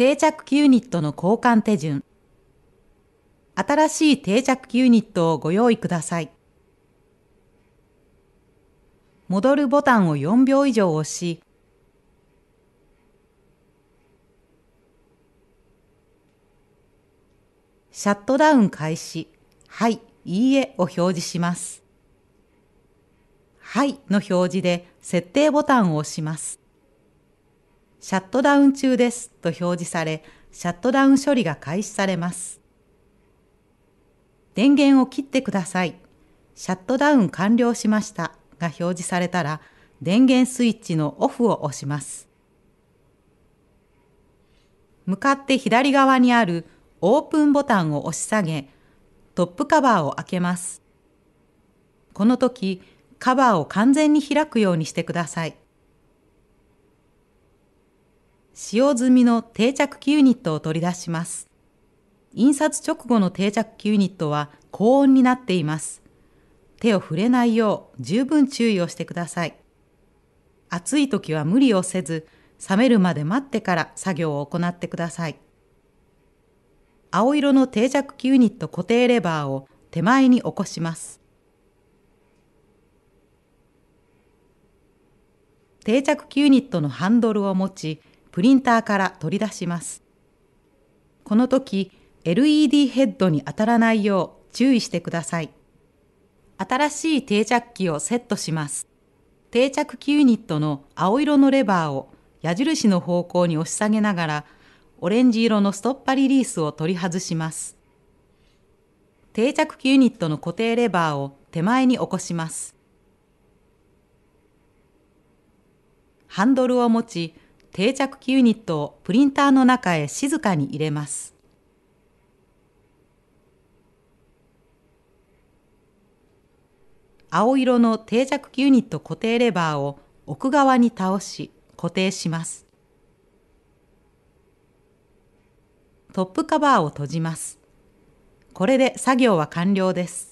定着器ユニットの交換手順。新しい定着機ユニットをご用意ください。戻るボタンを4秒以上押し、シャットダウン開始、はい、いいえを表示します。はいの表示で設定ボタンを押します。シャットダウン中ですと表示され、シャットダウン処理が開始されます。電源を切ってください。シャットダウン完了しましたが表示されたら、電源スイッチのオフを押します。向かって左側にあるオープンボタンを押し下げ、トップカバーを開けます。この時、カバーを完全に開くようにしてください。使用済みの定着器ユニットを取り出します。印刷直後の定着器ユニットは高温になっています。手を触れないよう十分注意をしてください。暑い時は無理をせず、冷めるまで待ってから作業を行ってください。青色の定着器ユニット固定レバーを手前に起こします。定着器ユニットのハンドルを持ち、プリンターから取り出します。この時、LED ヘッドに当たらないよう注意してください。新しい定着器をセットします。定着器ユニットの青色のレバーを矢印の方向に押し下げながら、オレンジ色のストッパリリースを取り外します。定着器ユニットの固定レバーを手前に起こします。ハンドルを持ち、定着器ユニットをプリンターの中へ静かに入れます。青色の定着器ユニット固定レバーを奥側に倒し固定します。トップカバーを閉じます。これで作業は完了です。